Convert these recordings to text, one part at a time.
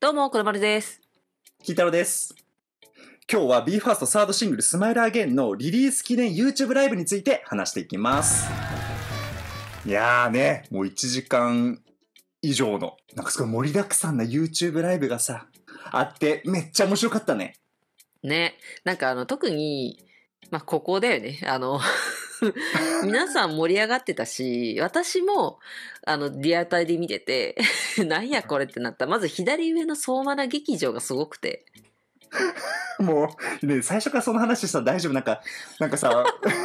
どうも、こだまるです。金太郎です。今日は BE:FIRST サードシングル「スマイルアゲインのリリース記念 YouTube ライブについて話していきます。いやーね、もう1時間以上の、なんかすごい盛りだくさんな YouTube ライブがさ、あってめっちゃ面白かったね。ね。なんかあの、特に、まあ、ここだよね。あの、皆さん盛り上がってたし、私も、あの、リアタイで見てて、なんやこれってなった。まず左上の相馬な劇場がすごくて。もう、ね、最初からその話したら大丈夫なんか、なんかさ、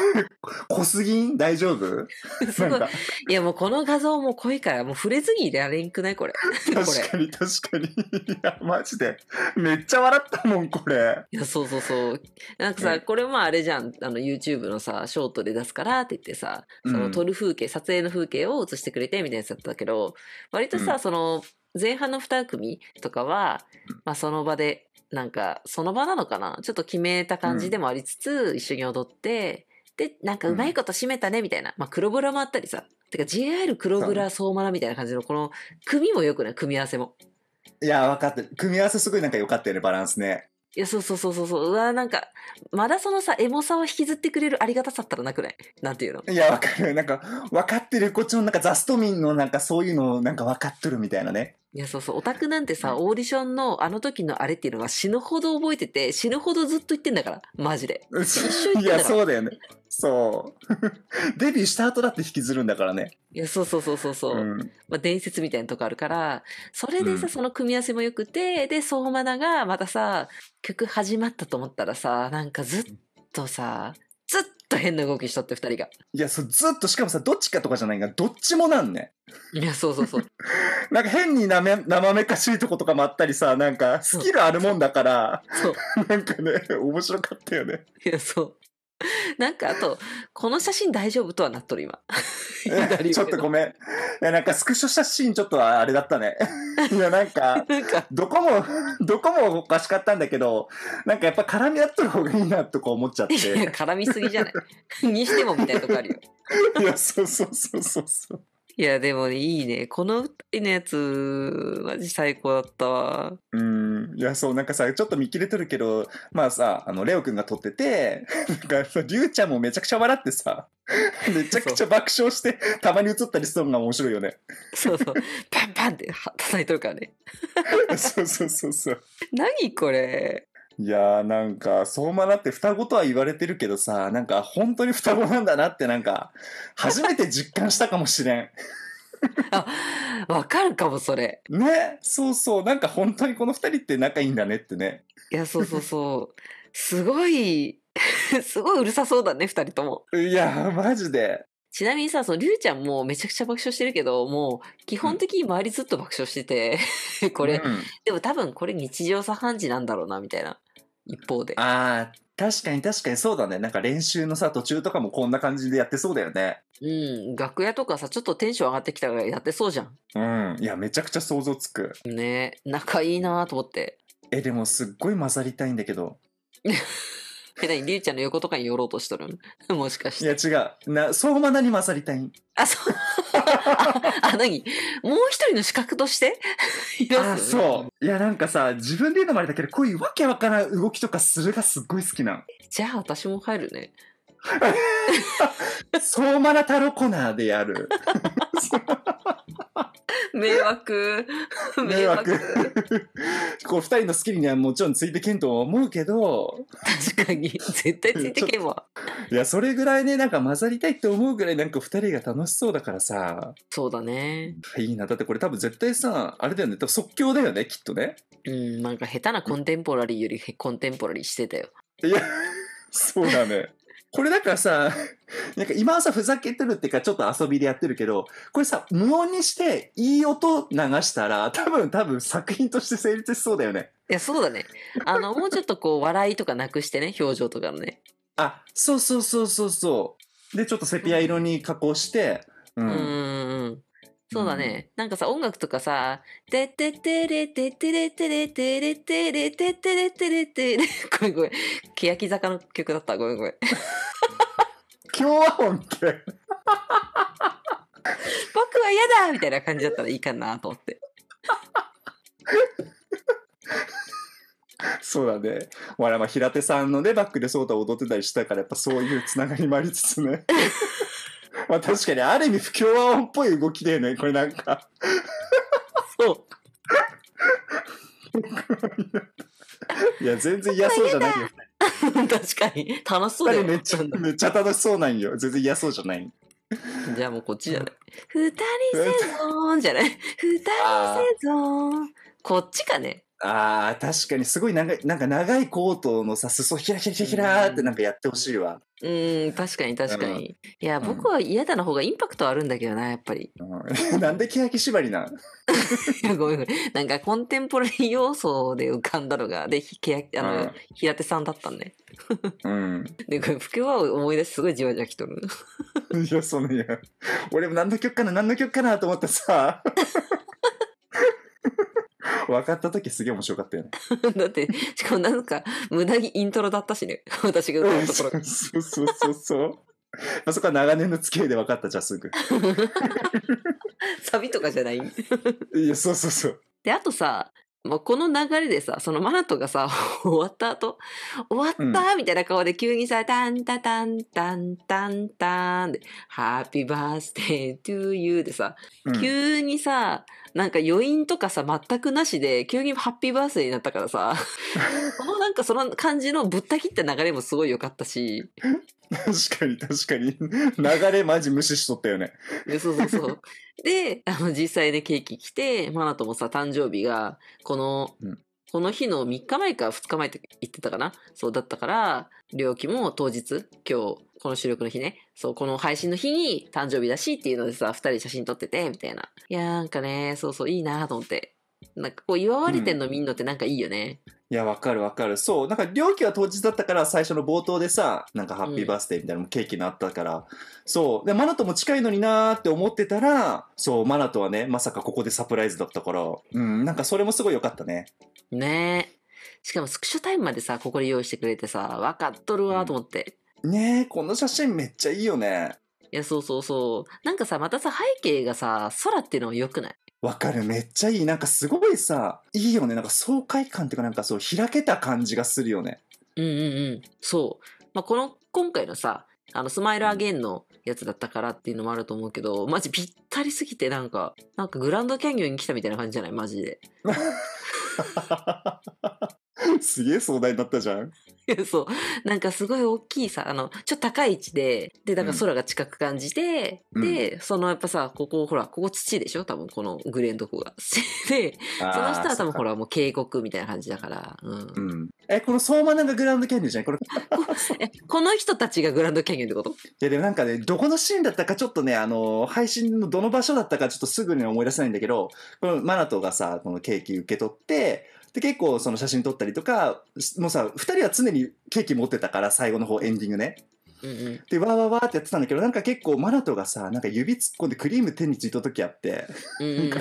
濃すぎん大丈夫 い。いやもうこの画像も濃いから、もう触れずにいられんくないこれ。確かに確かに。いや、マジで。めっちゃ笑ったもん、これ。いや、そうそうそう。なんかさ、これもあれじゃん。あの、YouTube のさ、ショートで出すからって言ってさ、その撮る風景、うん、撮影の風景を映してくれてみたいなやつだったけど、割とさ、うん、その、前半の2組とかは、まあ、その場でなんかその場なのかなちょっと決めた感じでもありつつ、うん、一緒に踊ってでなんかうまいこと締めたねみたいな、うん、まあ黒ブラもあったりさてか JR 黒ブラ相馬らみたいな感じのこの組もよくない組み合わせもいや分かってる組み合わせすごいなんか良かったよねバランスねいや、そうそうそうそうそう。うわ、なんか、まだそのさ、エモさを引きずってくれるありがたさったらなくないなんていうのいや、わかる。なんか、分かってる。こっちのなんかザストミンのなんかそういうのをなんか分かっとるみたいなね。いや、そうそう。オタクなんてさ、オーディションのあの時のあれっていうのは死ぬほど覚えてて、死ぬほどずっと言ってんだから。マジで。一言ってんだから。いや、そうだよね。そう。デビューした後だって引きずるんだからね。いや、そうそうそうそうそう。うん、まあ、伝説みたいなとこあるから、それでさ、うん、その組み合わせも良くて、で、相馬菜がまたさ、曲始まったと思ったらさ、なんかずっとさ、ずっと変な動きしとって二人が。いや、そう、ずっと、しかもさ、どっちかとかじゃないが、どっちもなんね。いや、そうそうそう。なんか変になめ、生めかしいとことかもあったりさ、なんか、スキルあるもんだから、そう。そ うなんかね、面白かったよね。いや、そう。なんかあと、この写真大丈夫とはなっとる今。ちょっとごめん。いや、なんかスクショ写真ちょっとあれだったね。いや、なんか、どこも、どこもおかしかったんだけど、なんかやっぱ絡み合ってる方がいいなとか思っちゃって。いや、絡みすぎじゃない。にしてもみたいなとこあるよ。いや、そうそうそうそうそう。いや、でもね、いいね。この二人のやつ、マジ最高だったわ。うん。いや、そう、なんかさ、ちょっと見切れとるけど、まあさ、あの、レオくんが撮ってて、なんか、リュウちゃんもめちゃくちゃ笑ってさ、めちゃくちゃ爆笑して、たまに映ったりするのが面白いよね。そうそう。パンパンって叩いとるからね。そうそうそうそう。何これいやーなんか、相馬だって双子とは言われてるけどさ、なんか本当に双子なんだなってなんか、初めて実感したかもしれん。あ、わかるかも、それ。ね、そうそう、なんか本当にこの二人って仲いいんだねってね。いや、そうそうそう。すごい、すごいうるさそうだね、二人とも。いやマジで。ちなみにさ、そのりゅうちゃんもめちゃくちゃ爆笑してるけど、もう基本的に周りずっと爆笑してて、これ、うん、でも多分これ日常茶飯事なんだろうな、みたいな。一方で。ああ、確かに確かにそうだね。なんか練習のさ、途中とかもこんな感じでやってそうだよね。うん、楽屋とかさ、ちょっとテンション上がってきたからやってそうじゃん。うん。いや、めちゃくちゃ想像つく。ね仲いいなと思って。え、でもすっごい混ざりたいんだけど。え、なに、りゅうちゃんの横とかに寄ろうとしとるん もしかして。いや、違う。な、相馬なに混ざりたいんあ、そう。あ、何もう一人の資格として あ、そう。いや、なんかさ、自分で言うのもあれだけど、こういうわけわからん動きとかするがすっごい好きなん。じゃあ、私も入るね。相馬な太郎コナーでやる。迷惑。迷惑。こう、二人のスキルにはもちろんついてけんとは思うけど。確かに。絶対ついてけんわ。いや、それぐらいね、なんか混ざりたいって思うぐらいなんか二人が楽しそうだからさ。そうだね。いいな。だってこれ多分絶対さ、あれだよね。多分即興だよね、きっとね。うん、なんか下手なコンテンポラリーよりコンテンポラリーしてたよ。いや、そうだね。これだからさ、なんか今はさ、ふざけてるっていうか、ちょっと遊びでやってるけど、これさ、無音にして、いい音流したら、多分、多分、作品として成立しそうだよね。いや、そうだね。あの、もうちょっとこう、笑いとかなくしてね、表情とかのね。あ、そうそうそうそうそう。で、ちょっとセピア色に加工して、うん。うんそうだね。なんかさ、音楽とかさ、てててれててれてれてれてれててれてれてれ。ごめんごめん。欅坂の曲だった。ごめんごめん。共和音って。僕は嫌だみたいな感じだったらいいかなと思って。そうだね。我あ、平手さんのね、バックでソータ踊ってたりしたから、やっぱそういうつながりもありつつね。まあ確かに、ある意味不協和音っぽい動きだよね、これなんか。そう。いや、全然嫌そうじゃないよ。確かに。楽しそうだよ。めっちゃ、めっちゃ楽しそうなんよ。全然嫌そうじゃない。じゃあもうこっちじゃない。二人せぞーんじゃない。二人せぞーん。こっちかね。ああ、確かにすごい長い、なんか長いコートのさ、裾ひらひらひらひらってなんかやってほしいわ。うん、確かに確かに。いや、僕は嫌だな方がインパクトあるんだけどな、やっぱり。うん、なんで欅縛りな いごめんごめん。なんかコンテンポラリー要素で浮かんだのが、で、欅あの、うん、平手さんだったんで、うん。で、これ、福は思い出すごいじわじわきとる。いや、そのいや、俺も何の曲かな、何の曲かなと思ってさ。分かった時すげえ面白かったよね。だって、しかもなんか、無駄にイントロだったしね。私が歌うところそうそうそうそう。あそこは長年の付き合いで分かったじゃすぐ。サビとかじゃない。いや、そうそうそう。で、あとさ、もうこの流れでさ、そのマナトがさ、終わった後、終わった、みたいな顔で急にさ、タンタタンタンタンタンで、ハッピーバースデートゥーユーでさ、うん急にさ、なんか余韻とかさ、全くなしで、急にハッピーバースデーになったからさ、このなんかその感じのぶった切った流れもすごい良かったし。確かに確かに。流れマジ無視しとったよね。そうそうそう。で、あの、実際でケーキ来て、マナともさ、誕生日が、この、うんこの日の3日前か2日前って言ってたかなそうだったから、料金も当日、今日、この収録の日ね、そう、この配信の日に誕生日だしっていうのでさ、2人写真撮ってて、みたいな。いやーなんかね、そうそう、いいなと思って。なんかこう、祝われてんの見んのってなんかいいよね。うんいや、わかるわかる。そう、なんか、料金は当日だったから、最初の冒頭でさ、なんか、ハッピーバースデーみたいなケーキのあったから、うん、そう、で、マナトも近いのになーって思ってたら、そう、マナトはね、まさかここでサプライズだったから、うん、なんか、それもすごい良かったね。ねえ。しかも、スクショタイムまでさ、ここで用意してくれてさ、わかっとるわと思って。うん、ねえ、この写真めっちゃいいよね。いや、そうそうそう。なんかさ、またさ、背景がさ、空っていうのも良くないわかる。めっちゃいい。なんかすごいさ、いいよね。なんか爽快感っていうか、なんかそう、開けた感じがするよね。うんうんうん。そう。まあ、この、今回のさ、あの、スマイルアゲンのやつだったからっていうのもあると思うけど、マジぴったりすぎて、なんか、なんかグランドキャニオンに来たみたいな感じじゃないマジで。すげえ壮大だったじゃん。そう。なんかすごい大きいさ、あの、ちょっと高い位置で、で、んか空が近く感じて、うん、で、そのやっぱさ、ここほら、ここ土でしょ多分このグレーのとこが。で、その下は多分ほら、もう渓谷みたいな感じだから。うん。うん、え、この相馬なんかグランドキャニオンじゃんこれこの人たちがグランドキャニオンってこといや、でもなんかね、どこのシーンだったかちょっとね、あの、配信のどの場所だったかちょっとすぐに思い出せないんだけど、このマナトがさ、このケーキ受け取って、で、結構その写真撮ったりとか、もうさ、二人は常にケーキ持ってたから、最後の方エンディングね。で、わーわーわーってやってたんだけど、なんか結構マナトがさ、なんか指突っ込んでクリーム手についた時あって、うんうん、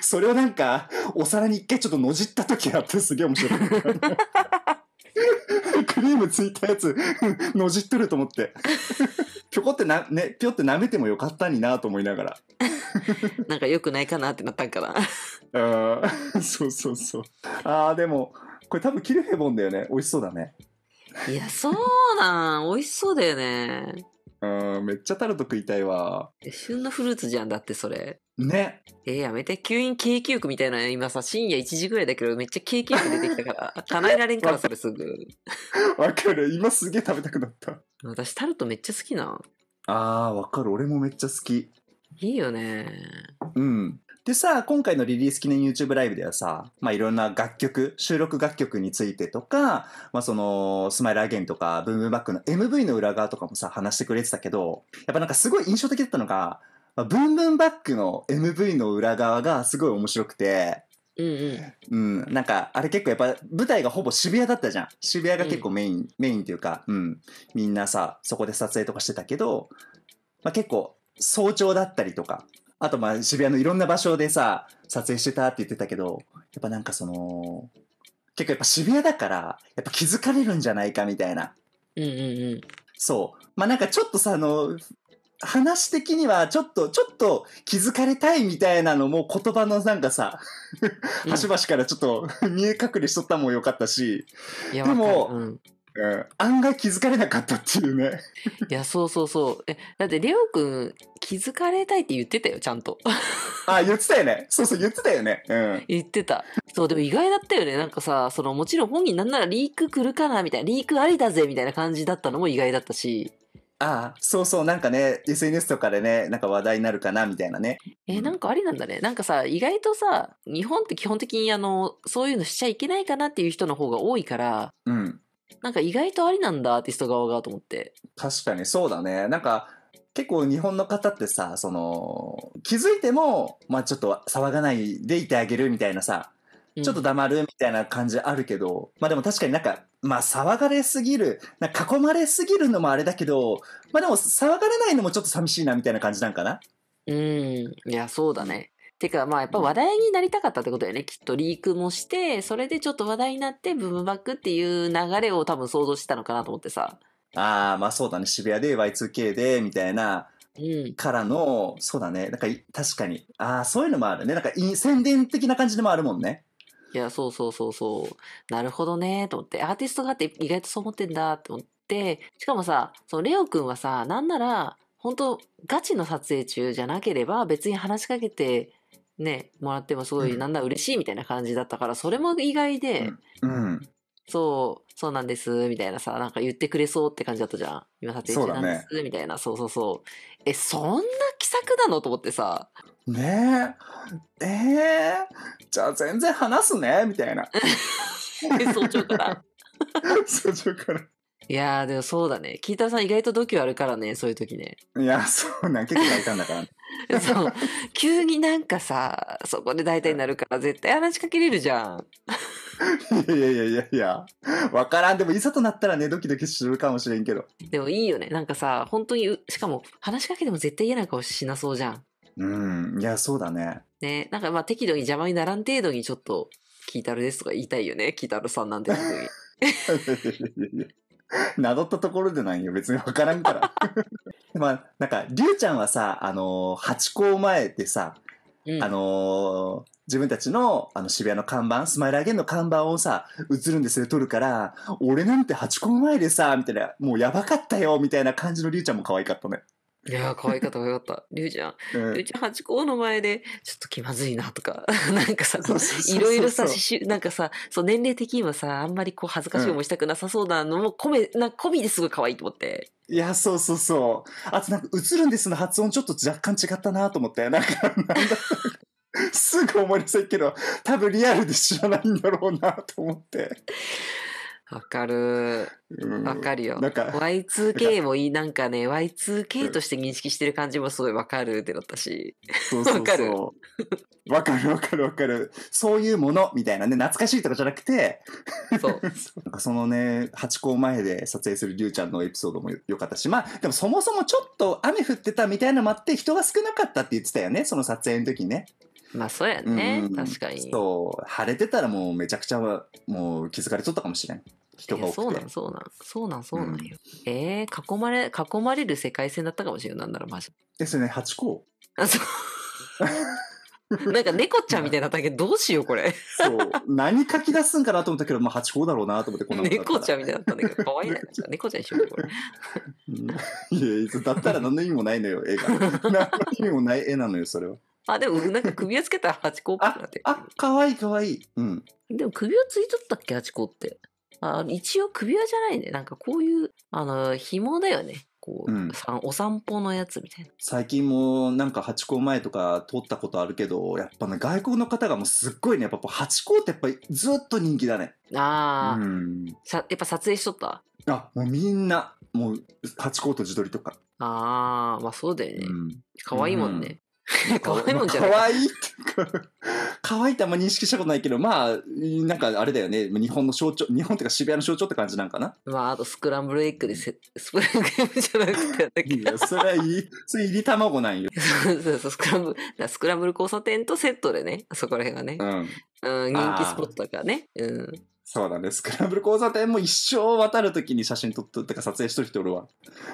それをなんか、お皿に一回ちょっとのじった時あって、すげえ面白かった。クリームついたやつ、のじっとると思って。ぴょこってな、ね、ぴょって舐めてもよかったになと思いながら。なんかよくないかなってなったんかな。ああ、そうそうそう。ああ、でも、これ多分キルヘボンだよね。美味しそうだね。いや、そうなん。美味しそうだよね。うん、めっちゃタルト食いたいわ。旬のフルーツじゃんだってそれ。ね。えー、やめて、吸引景気欲みたいな、今さ、深夜1時ぐらいだけど、めっちゃ景気欲出てきたから、叶えられんから、それすぐ。わかる、今すげえ食べたくなった。私、タルトめっちゃ好きな。あー、わかる、俺もめっちゃ好き。いいよね。うん。でさ、今回のリリース記念 YouTube ライブではさ、まあ、いろんな楽曲、収録楽曲についてとか、まあ、その、スマイルアゲンとか、ブームバックの MV の裏側とかもさ、話してくれてたけど、やっぱなんかすごい印象的だったのが、まあ、ブンブンバックの MV の裏側がすごい面白くて、うんうん。うん。なんか、あれ結構やっぱ舞台がほぼ渋谷だったじゃん。渋谷が結構メイン、うん、メインというか、うん。みんなさ、そこで撮影とかしてたけど、まあ、結構早朝だったりとか、あとまあ渋谷のいろんな場所でさ、撮影してたって言ってたけど、やっぱなんかその、結構やっぱ渋谷だから、やっぱ気づかれるんじゃないかみたいな。うんうんうん。そう。まあなんかちょっとさ、あの、話的にはちょっと、ちょっと気づかれたいみたいなのも言葉のなんかさ、端々からちょっと見え隠れしとったもよかったし、でも、うん、うん、案外気づかれなかったっていうね。いや、そうそうそう。え、だって、レオくん、気づかれたいって言ってたよ、ちゃんと。あ、言ってたよね。そうそう、言ってたよね。うん。言ってた。そう、でも意外だったよね。なんかさ、その、もちろん本人なんならリーク来るかな、みたいな、リークありだぜ、みたいな感じだったのも意外だったし。ああそうそうなんかね SNS とかでねなんか話題になるかなみたいなねえなんかありなんだねなんかさ意外とさ日本って基本的にあのそういうのしちゃいけないかなっていう人の方が多いから、うん、なんか意外とありなんだ、アーティスト側がと思って。確かにそうだね。なんか、結構日本の方ってさ、その、気づいても、まあちょっと騒がないでいてあげるみたいなさ、ちょっと黙るみたいな感じあるけど、まあでも確かになんか、まあ騒がれすぎる、なんか囲まれすぎるのもあれだけど、まあでも騒がれないのもちょっと寂しいなみたいな感じなんかなうん、いや、そうだね。てか、まあやっぱ話題になりたかったってことだよね。きっとリークもして、それでちょっと話題になって、ブームバックっていう流れを多分想像してたのかなと思ってさ。ああ、まあそうだね。渋谷で Y2K で、みたいな。うん、からの、そうだね。なんか、確かに。ああ、そういうのもあるね。なんか、宣伝的な感じでもあるもんね。いや、そうそうそうそう。なるほどね、と思って。アーティストがあって意外とそう思ってんだ、と思って。しかもさ、そのレオ君はさ、なんなら、本当ガチの撮影中じゃなければ別に話しかけてね、もらってもすごい、なんだ嬉しいみたいな感じだったから、それも意外で、うん。そう、そうなんです、みたいなさ、なんか言ってくれそうって感じだったじゃん。今撮影中なんです、ね、みたいな、そうそうそう。え、そんな気さくなのと思ってさ。ねえ、ええー、じゃあ全然話すね、みたいな。早朝から。早朝から。いやでもそうだね。キータさん意外と度胸あるからね、そういう時ね。いや、そうなん、結構大胆だから、ね。そう。急になんかさ、そこで大体になるから絶対話しかけれるじゃん。いやいやいやいや、わからん。でも、いざとなったらね、ドキドキするかもしれんけど。でもいいよね。なんかさ、本当に、しかも話しかけても絶対嫌な顔しなそうじゃん。うん。いや、そうだね。ね。なんかまあ適度に邪魔にならん程度にちょっと、キータルですとか言いたいよね。キータルさんなんていいやいやいやな ぞったところでなんよ。別にわからんから。まあ、なんか、りゅうちゃんはさ、あのー、八校前でさ、うん、あのー、自分たちのあの渋谷の看板、スマイルアゲンの看板をさ、映るんですよ、撮るから、俺なんて八公前でさ、みたいな、もうやばかったよ、みたいな感じのりゅうちゃんも可愛かったね。いやー、可愛かった、可愛かった。りゅうちゃん。りゅうちゃん、ハチ公の前で、ちょっと気まずいなとか、なんかさ、いろいろさ、なんかさ、そう、年齢的にはさ、あんまりこう、恥ずかしい思いしたくなさそうなのも、込め、な、込みですごい可愛いと思って。いや、そうそうそう。あとなんか、映るんですの発音ちょっと若干違ったなと思って、なんか、なんだすぐ思い出せるけど、多分リアルで知らないんだろうなと思って。わかる。わ、かるよ。なんか、Y2K もいい、なんかね、Y2K として認識してる感じもすごいわかるってなったし。わかるわかるわかるわかる。そういうものみたいなね、懐かしいとかじゃなくて、そう。なんかそのね、ハチ公前で撮影するりゅうちゃんのエピソードもよかったし、まあ、でもそもそもちょっと雨降ってたみたいなのもあって、人が少なかったって言ってたよね、その撮影の時ね。まあそうやね、うん、確かにそう晴れてたらもうめちゃくちゃもう気づかれとったかもしれん人が多くてそうなんそうなんそうなんそうなんよ、うん、えー、囲まれ囲まれる世界線だったかもしれんなんろうマジですね8個あそう なんか猫ちゃんみたいなだけど、うしようこれそう。何書き出すんかなと思ったけど、まあ、ハチ公だろうなと思ってこんな猫ちゃんみたいだったんだけど、可愛いな。猫ちゃんにしようこれ。いや、だったら何の意味もないのよ、絵が。何の意味もない絵なのよ、それは。あ、でもなんか首をつけたらハチ公っぽくなってあ。あ、かわいいかわいい。うん。でも首をついとったっけ、ハチ公って。あ一応首輪じゃないね。なんかこういう、あの、紐だよね。こう、うん、お散歩のやつみたいな最近もなんかハチ公前とか通ったことあるけどやっぱね外国の方がもうすっごいねやっぱハチ公ってやっぱりずっと人気だねああ、うん、さやっぱ撮影しとったあもうみんなもうハチ公と自撮りとかああまあそうだよね、うん、かわいいもんね、可 愛いもんじゃない。可愛いってか、可愛いってあんま認識したことないけど、まあ、なんかあれだよね。日本の象徴、日本っていうか渋谷の象徴って感じなんかな。まあ、あとスクランブルエッグでス、スクランブルエッグじゃなくていや、それはいい、それ入り卵なんよ。そうそうそう、スクランブル、スクランブル交差点とセットでね、そこら辺はね。うん。うん、人気スポットだからね。うん。そうだね。スクランブル交差点も一生渡るときに写真撮っとってか撮影しとる人おるわ。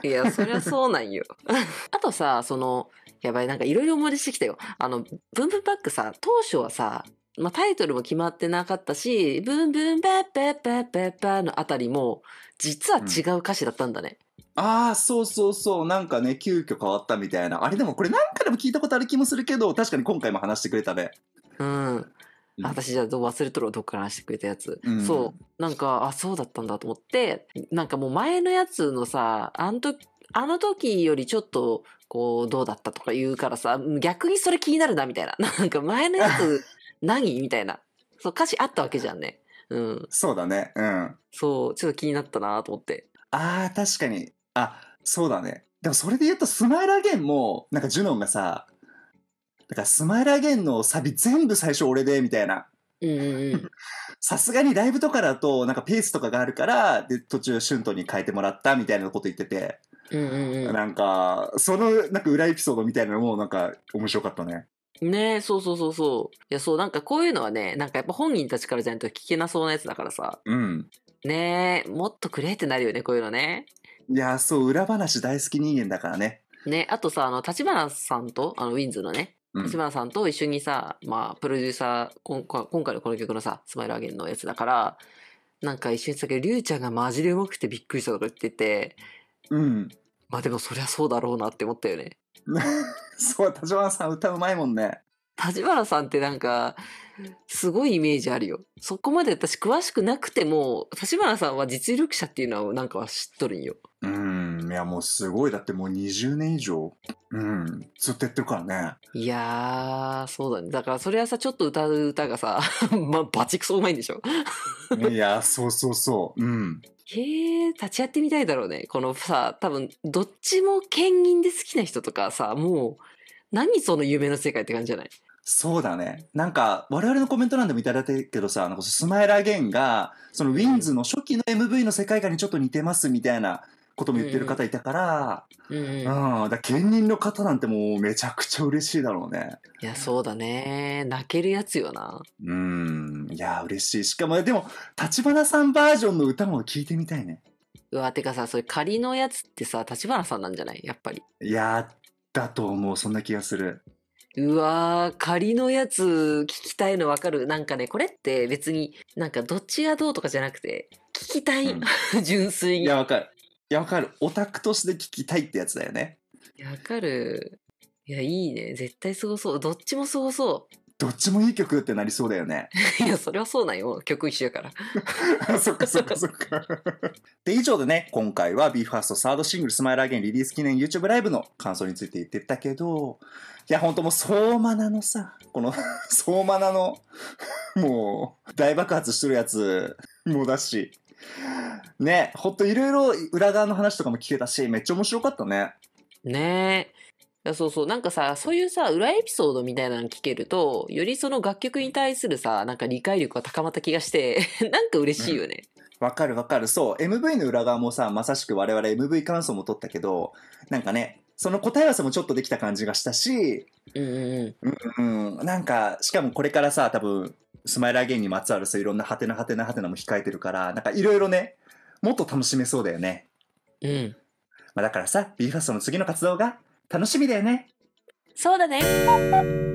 いや、そりゃそうなんよ。あとさ、その、やばい、なんかいろいろ思い出してきたよ。あの、ブンブンパックさ、当初はさ、まあ、タイトルも決まってなかったし、ブンブンペッペッペッバッバのあたりも、実は違う歌詞だったんだね。うん、ああ、そうそうそう。なんかね、急遽変わったみたいな。あれでもこれ何回でも聞いたことある気もするけど、確かに今回も話してくれたね。うん。うん、私じゃあ忘れとるどっからしてくれたやつ、うん、そうなんかあそうだったんだと思ってなんかもう前のやつのさあの時あの時よりちょっとこうどうだったとか言うからさ逆にそれ気になるなみたいな なんか前のやつ 何みたいなそう歌詞あったわけじゃんねうんそうだねうんそうちょっと気になったなと思ってあー確かにあそうだねでもそれで言うとスマイルアゲンもなんかジュノンがさだからスマイルアゲンのサビ全部最初俺で、みたいな。さすがにライブとかだと、なんかペースとかがあるから、で、途中、シュントに変えてもらったみたいなこと言ってて、なんか、その、なんか裏エピソードみたいなのも、なんか、面白かったね。ねえ、そうそうそうそう。いや、そう、なんかこういうのはね、なんかやっぱ本人たちからじゃないと聞けなそうなやつだからさ。うん。ねえ、もっとくれってなるよね、こういうのね。いや、そう、裏話大好き人間だからね。ね、あとさ、あの、立花さんと、あの、ウィンズのね、立花さんと一緒にさ、まあ、プロデューサー、今回今回のこの曲のさ、スマイルアゲンのやつだから、なんか一緒にさ、りゅうちゃんがマジで上手くてびっくりしたとか言ってて、うん。まあでもそりゃそうだろうなって思ったよね。そう、立花さん歌うまいもんね。立花さんってなんか、すごいイメージあるよ。そこまで私詳しくなくても、立花さんは実力者っていうのはなんかは知っとるんよ。うん、いやもうすごい。だってもう20年以上、うん、ずっとやってるからね。いやー、そうだね。だからそれはさ、ちょっと歌う歌がさ、まバチクソうまいんでしょいや、そうそうそう。うん。へえ、立ち会ってみたいだろうね。このさ、多分、どっちも兼任で好きな人とかさ、もう、何その夢の世界って感じじゃないそうだね。なんか、我々のコメント欄でもいただいてるけどさ、なんかスマイラーゲンが、そのウィンズの初期の MV の世界観にちょっと似てますみたいなことも言ってる方いたから、うん。うん、だ兼任の方なんてもうめちゃくちゃ嬉しいだろうね。いや、そうだね。泣けるやつよな。うん。いや、嬉しい。しかも、でも、立花さんバージョンの歌も聞いてみたいね。うわ、てかさ、それ仮のやつってさ、立花さんなんじゃないやっぱり。いやだと思う。そんな気がする。うわー、仮のやつ聞きたいのわかる。なんかね、これって別になんかどっちがどうとかじゃなくて、聞きたい。うん、純粋に。いや、わかる。いや、わかる。オタクとして聞きたいってやつだよね。いやわかる。いや、いいね。絶対すごそう。どっちもすごそう。どっちもいい曲ってなりそうだよね。いや、それはそうなんよ。曲一緒やから。そっかそっかそっか。で、以上でね、今回は BE:FIRST サードシングル Smile Again リリース記念 YouTube ライブの感想について言ってたけど、いや、ほんともう、相馬なのさ、この 相馬菜の、もう、大爆発してるやつもだし、ね、ほんといろいろ裏側の話とかも聞けたし、めっちゃ面白かったね。ねだそうそう。なんかさ、そういうさ、裏エピソードみたいなの聞けると、よりその楽曲に対するさ、なんか理解力が高まった気がして、なんか嬉しいよね。わ、うん、かるわかる。そう。MV の裏側もさ、まさしく我々 MV 感想も取ったけど、なんかね、その答え合わせもちょっとできた感じがしたし、うんうん、うん、うん、なんか、しかもこれからさ、多分、スマイルアゲインにまつわるさ、いろんなハテナハテナハテナも控えてるから、なんかいろいろね、もっと楽しめそうだよね。うん。まあだからさ、b f r s t の次の活動が、楽しみだよねそうだね